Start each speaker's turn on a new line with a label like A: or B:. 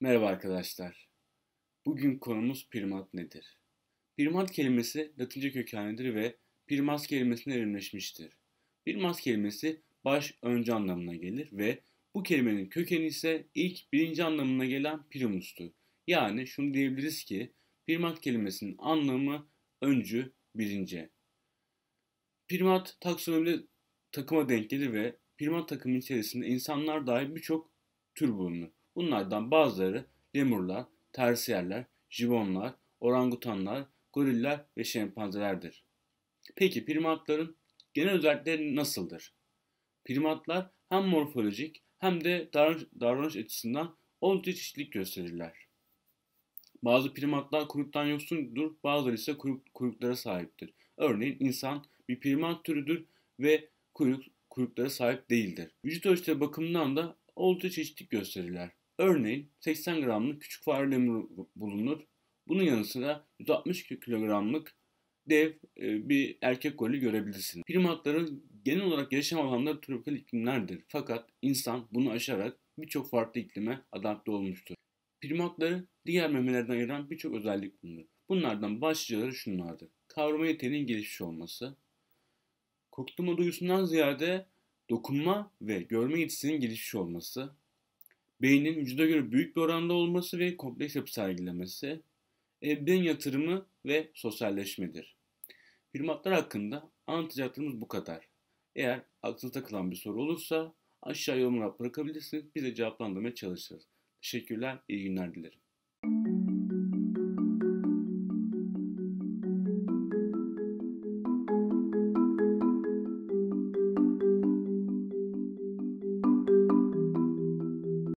A: Merhaba arkadaşlar. Bugün konumuz primat nedir? Primat kelimesi Latince kökenlidir ve primas kelimesine evrimleşmiştir. Primas kelimesi baş önce anlamına gelir ve bu kelimenin kökeni ise ilk birinci anlamına gelen primus'tu. Yani şunu diyebiliriz ki primat kelimesinin anlamı öncü birinci. Primat taksonomide takıma denk gelir ve primat takımı içerisinde insanlar dahil birçok tür bulunur. Bunlardan bazıları lemurlar, tersiyerler, jibonlar, orangutanlar, goriller ve şempanzelerdir. Peki primatların genel özellikleri nasıldır? Primatlar hem morfolojik hem de davranış, davranış açısından oldukça çeşitlilik gösterirler. Bazı primatlar kuyruktan yoksundur, bazıları ise kuyruk, kuyruklara sahiptir. Örneğin insan bir primat türüdür ve kuyruk, kuyruklara sahip değildir. Vücut ölçüleri bakımından da oldukça çeşitlilik gösterirler. Örneğin 80 gramlık küçük fare lemuru bulunur. Bunun yanı sıra 160 kilogramlık dev e, bir erkek golü görebilirsiniz. Primatların genel olarak yaşam alanları tropikal iklimlerdir. Fakat insan bunu aşarak birçok farklı iklime adapte olmuştur. Primatları diğer memelerden ayıran birçok özellik bulunur. Bunlardan başlıcaları şunlardır. Kavrama yeteneğinin gelişmiş olması, koklama duyusundan ziyade dokunma ve görme yetisinin gelişmiş olması, beynin vücuda göre büyük bir oranda olması ve kompleks yapı sergilemesi, beyin yatırımı ve sosyalleşmedir. Primatlar hakkında anlatacaklarımız bu kadar. Eğer aklınıza takılan bir soru olursa aşağıya yorumlara bırakabilirsiniz. Biz de cevaplandırmaya çalışırız. Teşekkürler, iyi günler dilerim.